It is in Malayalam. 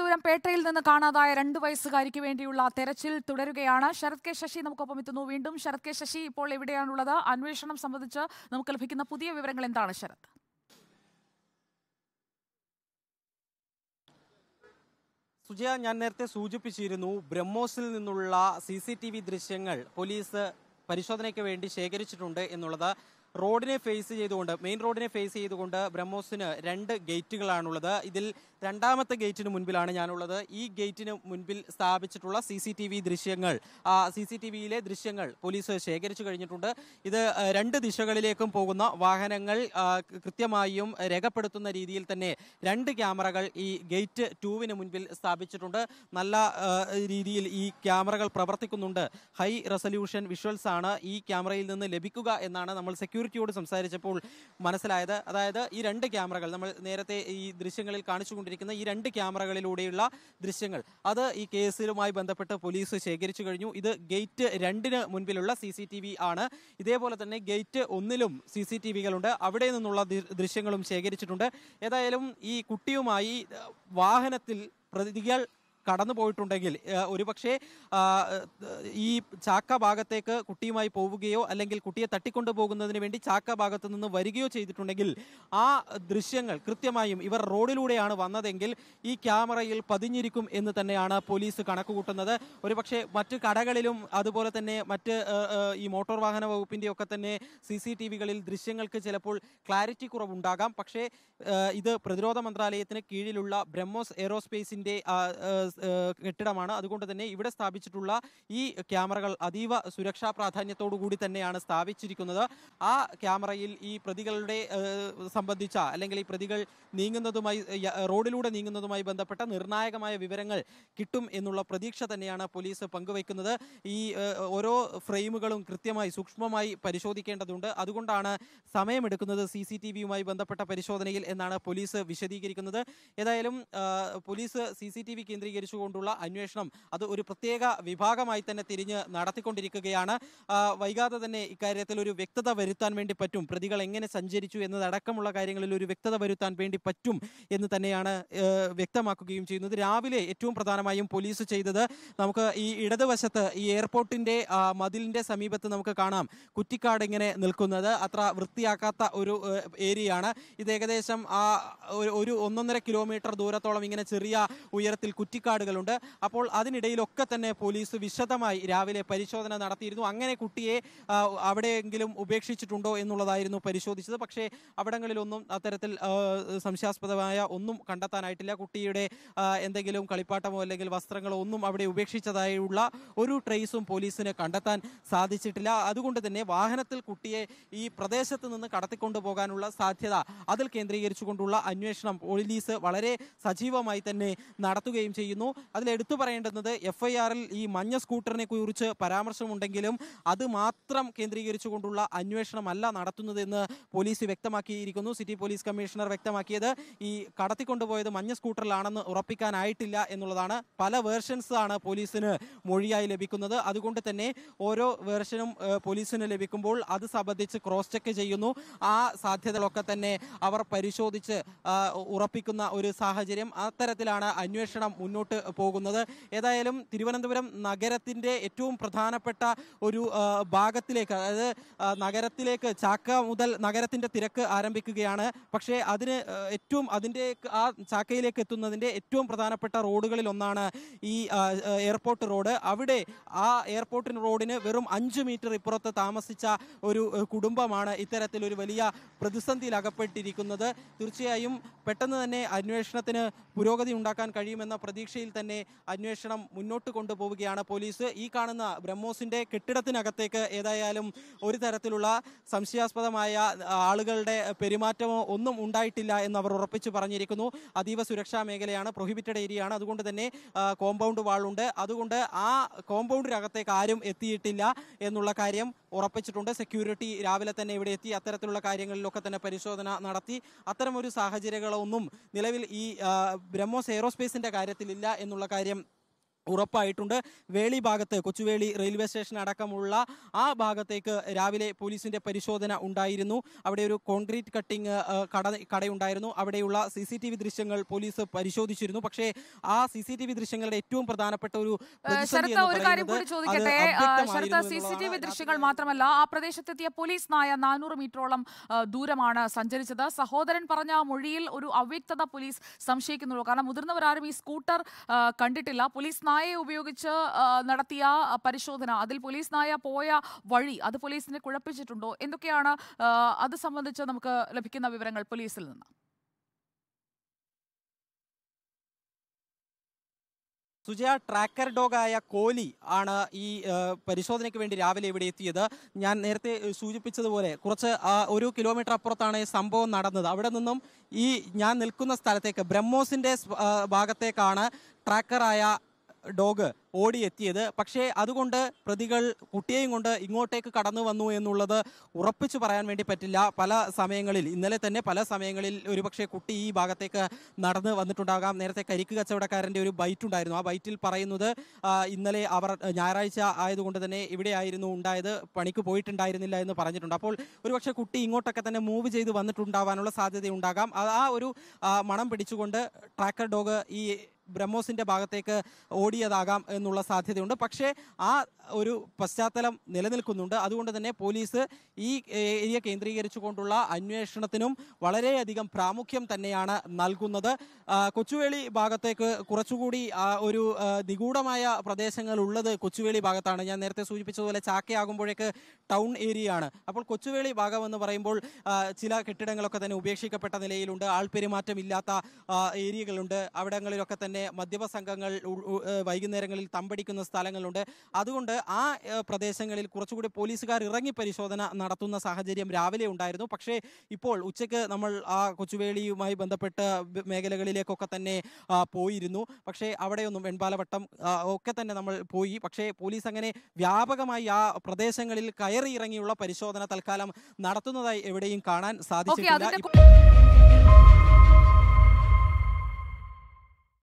ദൂരം പേട്ടയിൽ നിന്ന് കാണാതായ രണ്ടു വയസ്സുകാരിക്ക് വേണ്ടിയുള്ള തെരച്ചിൽ തുടരുകയാണ് ശരത് കെ ശശി നമുക്കൊപ്പം എത്തുന്നു വീണ്ടും ശരത് കെ ശശി ഇപ്പോൾ എവിടെയാണുള്ളത് അന്വേഷണം സംബന്ധിച്ച് നമുക്ക് ലഭിക്കുന്ന പുതിയ വിവരങ്ങൾ എന്താണ് ശരത് സുജയ ഞാൻ നേരത്തെ സൂചിപ്പിച്ചിരുന്നു ബ്രഹ്മോസിൽ നിന്നുള്ള സി ദൃശ്യങ്ങൾ പോലീസ് പരിശോധനയ്ക്ക് വേണ്ടി ശേഖരിച്ചിട്ടുണ്ട് എന്നുള്ളത് റോഡിനെ ഫേസ് ചെയ്തുകൊണ്ട് മെയിൻ റോഡിനെ ഫേസ് ചെയ്തുകൊണ്ട് ബ്രഹ്മോസിന് രണ്ട് ഗേറ്റുകളാണുള്ളത് ഇതിൽ രണ്ടാമത്തെ ഗേറ്റിന് മുൻപിലാണ് ഞാനുള്ളത് ഈ ഗേറ്റിന് മുൻപിൽ സ്ഥാപിച്ചിട്ടുള്ള സി സി ടി വി ദൃശ്യങ്ങൾ സി സി ടി വിയിലെ ദൃശ്യങ്ങൾ പോലീസ് ശേഖരിച്ചു കഴിഞ്ഞിട്ടുണ്ട് ഇത് രണ്ട് ദിശകളിലേക്കും പോകുന്ന വാഹനങ്ങൾ കൃത്യമായും രേഖപ്പെടുത്തുന്ന രീതിയിൽ തന്നെ രണ്ട് ക്യാമറകൾ ഈ ഗേറ്റ് ടൂവിന് മുൻപിൽ സ്ഥാപിച്ചിട്ടുണ്ട് നല്ല രീതിയിൽ ഈ ക്യാമറകൾ പ്രവർത്തിക്കുന്നുണ്ട് ഹൈ റെസൊല്യൂഷൻ വിഷ്വൽസ് ആണ് ഈ ക്യാമറയിൽ നിന്ന് ലഭിക്കുക എന്നാണ് നമ്മൾ സെക്യൂരിറ്റി സെക്യൂരിറ്റിയോട് സംസാരിച്ചപ്പോൾ മനസ്സിലായത് അതായത് ഈ രണ്ട് ക്യാമറകൾ നമ്മൾ നേരത്തെ ഈ ദൃശ്യങ്ങളിൽ കാണിച്ചുകൊണ്ടിരിക്കുന്ന ഈ രണ്ട് ക്യാമറകളിലൂടെയുള്ള ദൃശ്യങ്ങൾ അത് ഈ കേസിലുമായി ബന്ധപ്പെട്ട് പോലീസ് ശേഖരിച്ചു കഴിഞ്ഞു ഇത് ഗേറ്റ് രണ്ടിന് മുൻപിലുള്ള സി സി ടി വി ആണ് ഇതേപോലെ തന്നെ ഗേറ്റ് ഒന്നിലും സി സി ടി വികളുണ്ട് അവിടെ നിന്നുള്ള ദൃശ്യങ്ങളും ശേഖരിച്ചിട്ടുണ്ട് ഏതായാലും ഈ കുട്ടിയുമായി വാഹനത്തിൽ പ്രതികൾ കടന്നു പോയിട്ടുണ്ടെങ്കിൽ ഒരുപക്ഷെ ഈ ചാക്ക ഭാഗത്തേക്ക് കുട്ടിയുമായി പോവുകയോ അല്ലെങ്കിൽ കുട്ടിയെ തട്ടിക്കൊണ്ടു പോകുന്നതിന് വേണ്ടി ചാക്ക ഭാഗത്തു നിന്ന് വരികയോ ചെയ്തിട്ടുണ്ടെങ്കിൽ ആ ദൃശ്യങ്ങൾ കൃത്യമായും ഇവർ റോഡിലൂടെയാണ് വന്നതെങ്കിൽ ഈ ക്യാമറയിൽ പതിഞ്ഞിരിക്കും എന്ന് തന്നെയാണ് പോലീസ് കണക്കുകൂട്ടുന്നത് ഒരുപക്ഷെ മറ്റ് കടകളിലും അതുപോലെ തന്നെ മറ്റ് ഈ മോട്ടോർ വാഹന വകുപ്പിന്റെ ഒക്കെ തന്നെ സി സി ടി വികളിൽ ദൃശ്യങ്ങൾക്ക് ചിലപ്പോൾ ക്ലാരിറ്റി കുറവുണ്ടാകാം പക്ഷേ ഇത് പ്രതിരോധ മന്ത്രാലയത്തിന് കീഴിലുള്ള ബ്രഹ്മോസ് എയറോസ്പേസിന്റെ കെട്ടിടമാണ് അതുകൊണ്ട് തന്നെ ഇവിടെ സ്ഥാപിച്ചിട്ടുള്ള ഈ ക്യാമറകൾ അതീവ സുരക്ഷാ പ്രാധാന്യത്തോടു കൂടി തന്നെയാണ് സ്ഥാപിച്ചിരിക്കുന്നത് ആ ക്യാമറയിൽ ഈ പ്രതികളുടെ സംബന്ധിച്ച അല്ലെങ്കിൽ ഈ പ്രതികൾ നീങ്ങുന്നതുമായി റോഡിലൂടെ നീങ്ങുന്നതുമായി ബന്ധപ്പെട്ട നിർണായകമായ വിവരങ്ങൾ കിട്ടും എന്നുള്ള പ്രതീക്ഷ തന്നെയാണ് പോലീസ് പങ്കുവയ്ക്കുന്നത് ഈ ഓരോ ഫ്രെയിമുകളും കൃത്യമായി സൂക്ഷ്മമായി പരിശോധിക്കേണ്ടതുണ്ട് അതുകൊണ്ടാണ് സമയമെടുക്കുന്നത് സി സി ടി വിയുമായി ബന്ധപ്പെട്ട പരിശോധനയിൽ എന്നാണ് പോലീസ് വിശദീകരിക്കുന്നത് ഏതായാലും police C C T V കേന്ദ്രീകരിച്ച് കേന്ദ്രീകരിച്ചുകൊണ്ടുള്ള അന്വേഷണം അത് ഒരു പ്രത്യേക വിഭാഗമായി തന്നെ തിരിഞ്ഞ് നടത്തിക്കൊണ്ടിരിക്കുകയാണ് വൈകാതെ തന്നെ ഇക്കാര്യത്തിൽ ഒരു വ്യക്തത വരുത്താൻ വേണ്ടി പറ്റും പ്രതികൾ എങ്ങനെ സഞ്ചരിച്ചു എന്നതടക്കമുള്ള കാര്യങ്ങളിൽ ഒരു വ്യക്തത വരുത്താൻ വേണ്ടി പറ്റും എന്ന് തന്നെയാണ് വ്യക്തമാക്കുകയും ചെയ്യുന്നത് രാവിലെ ഏറ്റവും പ്രധാനമായും പോലീസ് ചെയ്തത് നമുക്ക് ഈ ഇടതുവശത്ത് ഈ എയർപോർട്ടിന്റെ മതിലിന്റെ സമീപത്ത് നമുക്ക് കാണാം കുറ്റിക്കാട് ഇങ്ങനെ നിൽക്കുന്നത് അത്ര വൃത്തിയാക്കാത്ത ഒരു ഏരിയയാണ് ഇത് ഏകദേശം ആ ഒരു ഒന്നൊന്നര കിലോമീറ്റർ ദൂരത്തോളം ഇങ്ങനെ ചെറിയ ഉയരത്തിൽ കുറ്റിക്കാട് പ്ലേക്കാർഡുകളുണ്ട് അപ്പോൾ അതിനിടയിലൊക്കെ തന്നെ പോലീസ് വിശദമായി രാവിലെ പരിശോധന നടത്തിയിരുന്നു അങ്ങനെ കുട്ടിയെ അവിടെയെങ്കിലും ഉപേക്ഷിച്ചിട്ടുണ്ടോ എന്നുള്ളതായിരുന്നു പരിശോധിച്ചത് പക്ഷേ അവിടങ്ങളിലൊന്നും അത്തരത്തിൽ സംശയാസ്പദമായ ഒന്നും കണ്ടെത്താനായിട്ടില്ല കുട്ടിയുടെ എന്തെങ്കിലും കളിപ്പാട്ടമോ അല്ലെങ്കിൽ വസ്ത്രങ്ങളോ ഒന്നും അവിടെ ഉപേക്ഷിച്ചതായുള്ള ഒരു ട്രേസും പോലീസിന് കണ്ടെത്താൻ സാധിച്ചിട്ടില്ല അതുകൊണ്ട് തന്നെ വാഹനത്തിൽ കുട്ടിയെ ഈ പ്രദേശത്ത് നിന്ന് കടത്തിക്കൊണ്ടു പോകാനുള്ള സാധ്യത അതിൽ കേന്ദ്രീകരിച്ചുകൊണ്ടുള്ള അന്വേഷണം പോലീസ് വളരെ സജീവമായി തന്നെ നടത്തുകയും ചെയ്യുന്നു പറയുന്നു അതിൽ എടുത്തു പറയേണ്ടുന്നത് എഫ് ഐ ആറിൽ ഈ മഞ്ഞ സ്കൂട്ടറിനെ കുറിച്ച് പരാമർശമുണ്ടെങ്കിലും അത് മാത്രം കേന്ദ്രീകരിച്ചുകൊണ്ടുള്ള അന്വേഷണമല്ല നടത്തുന്നതെന്ന് പോലീസ് വ്യക്തമാക്കിയിരിക്കുന്നു സിറ്റി പോലീസ് കമ്മീഷണർ വ്യക്തമാക്കിയത് ഈ കടത്തിക്കൊണ്ടുപോയത് മഞ്ഞ സ്കൂട്ടറിലാണെന്ന് ഉറപ്പിക്കാനായിട്ടില്ല എന്നുള്ളതാണ് പല വേർഷൻസ് ആണ് പോലീസിന് മൊഴിയായി ലഭിക്കുന്നത് അതുകൊണ്ട് തന്നെ ഓരോ വേർഷനും പോലീസിന് ലഭിക്കുമ്പോൾ അത് സംബന്ധിച്ച് ക്രോസ് ചെക്ക് ചെയ്യുന്നു ആ സാധ്യതകളൊക്കെ തന്നെ അവർ പരിശോധിച്ച് ഉറപ്പിക്കുന്ന ഒരു സാഹചര്യം അത്തരത്തിലാണ് അന്വേഷണം മുന്നോട്ട് മുന്നോട്ട് പോകുന്നത് ഏതായാലും തിരുവനന്തപുരം നഗരത്തിൻ്റെ ഏറ്റവും പ്രധാനപ്പെട്ട ഒരു ഭാഗത്തിലേക്ക് അതായത് നഗരത്തിലേക്ക് ചാക്ക മുതൽ നഗരത്തിൻ്റെ തിരക്ക് ആരംഭിക്കുകയാണ് പക്ഷേ അതിന് ഏറ്റവും അതിൻ്റെ ആ ചാക്കയിലേക്ക് എത്തുന്നതിൻ്റെ ഏറ്റവും പ്രധാനപ്പെട്ട റോഡുകളിൽ ഒന്നാണ് ഈ എയർപോർട്ട് റോഡ് അവിടെ ആ എയർപോർട്ടിന് റോഡിന് വെറും അഞ്ച് മീറ്റർ ഇപ്പുറത്ത് താമസിച്ച ഒരു കുടുംബമാണ് ഇത്തരത്തിൽ ഒരു വലിയ പ്രതിസന്ധിയിൽ അകപ്പെട്ടിരിക്കുന്നത് തീർച്ചയായും പെട്ടെന്ന് തന്നെ അന്വേഷണത്തിന് പുരോഗതി ഉണ്ടാക്കാൻ കഴിയുമെന്ന പ്രതീക്ഷ ദിശയിൽ തന്നെ അന്വേഷണം മുന്നോട്ട് കൊണ്ടുപോവുകയാണ് പോലീസ് ഈ കാണുന്ന ബ്രഹ്മോസിന്റെ കെട്ടിടത്തിനകത്തേക്ക് ഏതായാലും ഒരു തരത്തിലുള്ള സംശയാസ്പദമായ ആളുകളുടെ പെരുമാറ്റമോ ഒന്നും ഉണ്ടായിട്ടില്ല എന്ന് അവർ ഉറപ്പിച്ചു പറഞ്ഞിരിക്കുന്നു അതീവ സുരക്ഷാ മേഖലയാണ് പ്രൊഹിബിറ്റഡ് ആണ് അതുകൊണ്ട് തന്നെ കോമ്പൗണ്ട് വാളുണ്ട് അതുകൊണ്ട് ആ കോമ്പൗണ്ടിനകത്തേക്ക് ആരും എത്തിയിട്ടില്ല എന്നുള്ള കാര്യം ഉറപ്പിച്ചിട്ടുണ്ട് സെക്യൂരിറ്റി രാവിലെ തന്നെ ഇവിടെ എത്തി അത്തരത്തിലുള്ള കാര്യങ്ങളിലൊക്കെ തന്നെ പരിശോധന നടത്തി അത്തരമൊരു സാഹചര്യങ്ങളൊന്നും നിലവിൽ ഈ ബ്രഹ്മോസ് എയ്റോസ്പേസിന്റെ കാര്യത്തിലില്ല എന്നുള്ള കാര്യം ഉറപ്പായിട്ടുണ്ട് വേളി ഭാഗത്ത് കൊച്ചുവേളി റെയിൽവേ സ്റ്റേഷൻ അടക്കമുള്ള ആ ഭാഗത്തേക്ക് രാവിലെ പോലീസിന്റെ പരിശോധന ഉണ്ടായിരുന്നു അവിടെ ഒരു കോൺക്രീറ്റ് കട്ടിംഗ് കട കടയുണ്ടായിരുന്നു അവിടെയുള്ള സി സി ടി വി ദൃശ്യങ്ങൾ പോലീസ് പരിശോധിച്ചിരുന്നു പക്ഷേ ആ സി സി ടി വി ദൃശ്യങ്ങളുടെ ഏറ്റവും പ്രധാനപ്പെട്ട ഒരു ഒരു കാര്യം കൂടി ചോദിക്കട്ടെ ദൃശ്യങ്ങൾ മാത്രമല്ല ആ പ്രദേശത്തെത്തിയ പോലീസ് നായ നാനൂറ് മീറ്ററോളം ദൂരമാണ് സഞ്ചരിച്ചത് സഹോദരൻ പറഞ്ഞ മൊഴിയിൽ ഒരു അവ്യക്തത പോലീസ് സംശയിക്കുന്നുള്ളൂ കാരണം മുതിർന്നവരാരും ഈ സ്കൂട്ടർ കണ്ടിട്ടില്ല പോലീസ് നായയെ ഉപയോഗിച്ച് നടത്തിയ പരിശോധന അതിൽ പോലീസ് നായ പോയ വഴി അത് പോലീസിനെ കുഴപ്പിച്ചിട്ടുണ്ടോ എന്തൊക്കെയാണ് അത് സംബന്ധിച്ച് നമുക്ക് ലഭിക്കുന്ന വിവരങ്ങൾ പോലീസിൽ നിന്ന് സുജയ ട്രാക്കർ ഡോഗായ കോലി ആണ് ഈ പരിശോധനയ്ക്ക് വേണ്ടി രാവിലെ ഇവിടെ എത്തിയത് ഞാൻ നേരത്തെ സൂചിപ്പിച്ചതുപോലെ കുറച്ച് ഒരു കിലോമീറ്റർ അപ്പുറത്താണ് ഈ സംഭവം നടന്നത് അവിടെ നിന്നും ഈ ഞാൻ നിൽക്കുന്ന സ്ഥലത്തേക്ക് ബ്രഹ്മോസിന്റെ ഭാഗത്തേക്കാണ് ട്രാക്കറായ ഡോഗ് ഓടിയെത്തിയത് പക്ഷേ അതുകൊണ്ട് പ്രതികൾ കുട്ടിയെയും കൊണ്ട് ഇങ്ങോട്ടേക്ക് കടന്നു വന്നു എന്നുള്ളത് ഉറപ്പിച്ചു പറയാൻ വേണ്ടി പറ്റില്ല പല സമയങ്ങളിൽ ഇന്നലെ തന്നെ പല സമയങ്ങളിൽ ഒരുപക്ഷെ കുട്ടി ഈ ഭാഗത്തേക്ക് നടന്ന് വന്നിട്ടുണ്ടാകാം നേരത്തെ കരിക്ക് കച്ചവടക്കാരൻ്റെ ഒരു ബൈറ്റ് ഉണ്ടായിരുന്നു ആ ബൈറ്റിൽ പറയുന്നത് ഇന്നലെ അവർ ഞായറാഴ്ച ആയതുകൊണ്ട് തന്നെ ഇവിടെയായിരുന്നു ഉണ്ടായത് പണിക്ക് പോയിട്ടുണ്ടായിരുന്നില്ല എന്ന് പറഞ്ഞിട്ടുണ്ട് അപ്പോൾ ഒരുപക്ഷെ കുട്ടി ഇങ്ങോട്ടൊക്കെ തന്നെ മൂവ് ചെയ്ത് വന്നിട്ടുണ്ടാവാനുള്ള സാധ്യതയുണ്ടാകാം ആ ഒരു മണം പിടിച്ചുകൊണ്ട് ട്രാക്കർ ഡോഗ് ഈ ബ്രഹ്മോസിന്റെ ഭാഗത്തേക്ക് ഓടിയതാകാം എന്നുള്ള സാധ്യതയുണ്ട് പക്ഷേ ആ ഒരു പശ്ചാത്തലം നിലനിൽക്കുന്നുണ്ട് അതുകൊണ്ട് തന്നെ പോലീസ് ഈ ഏരിയ കേന്ദ്രീകരിച്ചുകൊണ്ടുള്ള അന്വേഷണത്തിനും വളരെയധികം പ്രാമുഖ്യം തന്നെയാണ് നൽകുന്നത് കൊച്ചുവേളി ഭാഗത്തേക്ക് കുറച്ചുകൂടി ഒരു നിഗൂഢമായ പ്രദേശങ്ങൾ ഉള്ളത് കൊച്ചുവേളി ഭാഗത്താണ് ഞാൻ നേരത്തെ സൂചിപ്പിച്ചതുപോലെ ചാക്കയാകുമ്പോഴേക്ക് ടൗൺ ഏരിയയാണ് അപ്പോൾ കൊച്ചുവേളി ഭാഗം എന്ന് പറയുമ്പോൾ ചില കെട്ടിടങ്ങളൊക്കെ തന്നെ ഉപേക്ഷിക്കപ്പെട്ട നിലയിലുണ്ട് ഇല്ലാത്ത ഏരിയകളുണ്ട് അവിടങ്ങളിലൊക്കെ തന്നെ തന്നെ മദ്യപ സംഘങ്ങൾ വൈകുന്നേരങ്ങളിൽ തമ്പടിക്കുന്ന സ്ഥലങ്ങളുണ്ട് അതുകൊണ്ട് ആ പ്രദേശങ്ങളിൽ കുറച്ചുകൂടി പോലീസുകാർ ഇറങ്ങി പരിശോധന നടത്തുന്ന സാഹചര്യം രാവിലെ ഉണ്ടായിരുന്നു പക്ഷേ ഇപ്പോൾ ഉച്ചയ്ക്ക് നമ്മൾ ആ കൊച്ചുവേളിയുമായി ബന്ധപ്പെട്ട മേഖലകളിലേക്കൊക്കെ തന്നെ പോയിരുന്നു പക്ഷേ അവിടെയൊന്നും വെൺപാലവട്ടം ഒക്കെ തന്നെ നമ്മൾ പോയി പക്ഷേ പോലീസ് അങ്ങനെ വ്യാപകമായി ആ പ്രദേശങ്ങളിൽ കയറി ഇറങ്ങിയുള്ള പരിശോധന തൽക്കാലം നടത്തുന്നതായി എവിടെയും കാണാൻ സാധിച്ചിട്ടില്ല